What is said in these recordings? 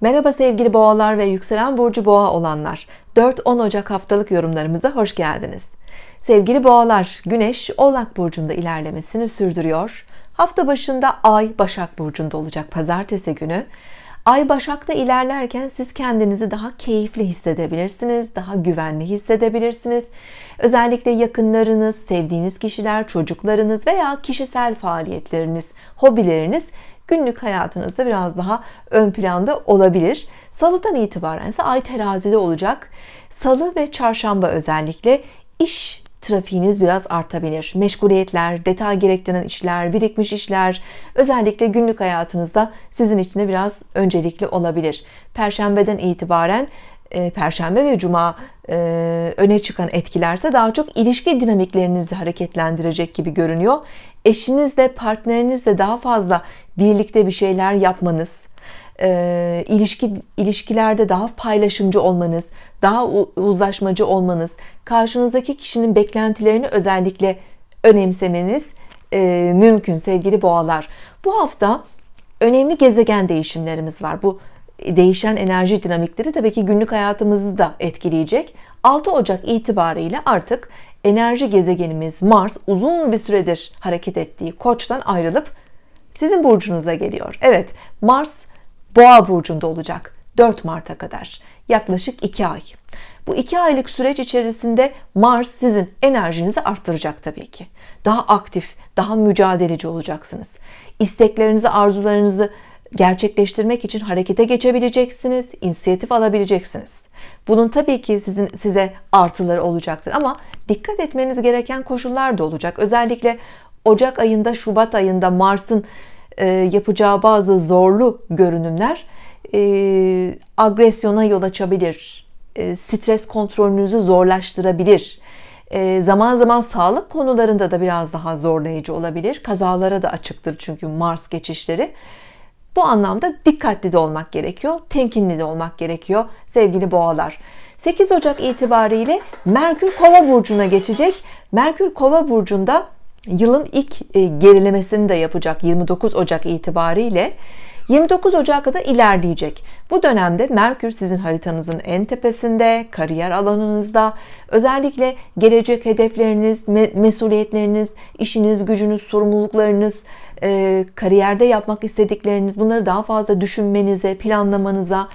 Merhaba sevgili boğalar ve yükselen burcu boğa olanlar. 4-10 Ocak haftalık yorumlarımıza hoş geldiniz. Sevgili boğalar, Güneş Oğlak burcunda ilerlemesini sürdürüyor. Hafta başında Ay Başak burcunda olacak pazartesi günü. Ay Başak'ta ilerlerken siz kendinizi daha keyifli hissedebilirsiniz, daha güvenli hissedebilirsiniz. Özellikle yakınlarınız, sevdiğiniz kişiler, çocuklarınız veya kişisel faaliyetleriniz, hobileriniz günlük hayatınızda biraz daha ön planda olabilir. Salıdan itibaren ise ay terazide olacak. Salı ve çarşamba özellikle iş trafiğiniz biraz artabilir. Meşguliyetler, detay gerektiren işler, birikmiş işler özellikle günlük hayatınızda sizin için de biraz öncelikli olabilir. Perşembeden itibaren e, Perşembe ve Cuma e, öne çıkan etkilerse daha çok ilişki dinamiklerinizi hareketlendirecek gibi görünüyor. Eşinizle, partnerinizle daha fazla birlikte bir şeyler yapmanız, e, ilişki ilişkilerde daha paylaşımcı olmanız, daha uzlaşmacı olmanız, karşınızdaki kişinin beklentilerini özellikle önemsemeniz e, mümkün sevgili boğalar. Bu hafta önemli gezegen değişimlerimiz var. Bu değişen enerji dinamikleri tabii ki günlük hayatımızı da etkileyecek. 6 Ocak itibariyle artık enerji gezegenimiz Mars uzun bir süredir hareket ettiği Koç'tan ayrılıp sizin burcunuza geliyor. Evet, Mars Boğa burcunda olacak 4 Mart'a kadar yaklaşık 2 ay. Bu 2 aylık süreç içerisinde Mars sizin enerjinizi arttıracak tabii ki. Daha aktif, daha mücadeleci olacaksınız. İsteklerinizi, arzularınızı gerçekleştirmek için harekete geçebileceksiniz, inisiyatif alabileceksiniz. Bunun tabii ki sizin size artıları olacaktır ama dikkat etmeniz gereken koşullar da olacak. Özellikle Ocak ayında, Şubat ayında Mars'ın e, yapacağı bazı zorlu görünümler e, agresyona yol açabilir. E, stres kontrolünüzü zorlaştırabilir. Zaman zaman sağlık konularında da biraz daha zorlayıcı olabilir. Kazalara da açıktır çünkü Mars geçişleri. Bu anlamda dikkatli de olmak gerekiyor, temkinli de olmak gerekiyor sevgili boğalar. 8 Ocak itibariyle Merkür Kova burcuna geçecek. Merkür Kova burcunda yılın ilk e, gerilemesini de yapacak 29 Ocak itibariyle 29 Ocak'a kadar ilerleyecek. Bu dönemde Merkür sizin haritanızın en tepesinde, kariyer alanınızda, özellikle gelecek hedefleriniz, mesuliyetleriniz, işiniz, gücünüz, sorumluluklarınız, e, kariyerde yapmak istedikleriniz bunları daha fazla düşünmenize, planlamanıza,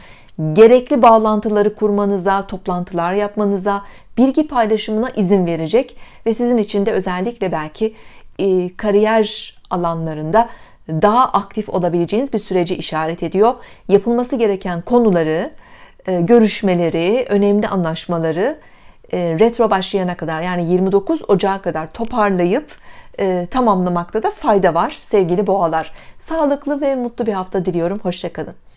gerekli bağlantıları kurmanıza, toplantılar yapmanıza, bilgi paylaşımına izin verecek ve sizin için de özellikle belki e, kariyer alanlarında daha aktif olabileceğiniz bir süreci işaret ediyor. Yapılması gereken konuları, e, görüşmeleri, önemli anlaşmaları e, retro başlayana kadar yani 29 Ocağı kadar toparlayıp e, tamamlamakta da fayda var sevgili boğalar. Sağlıklı ve mutlu bir hafta diliyorum. Hoşçakalın.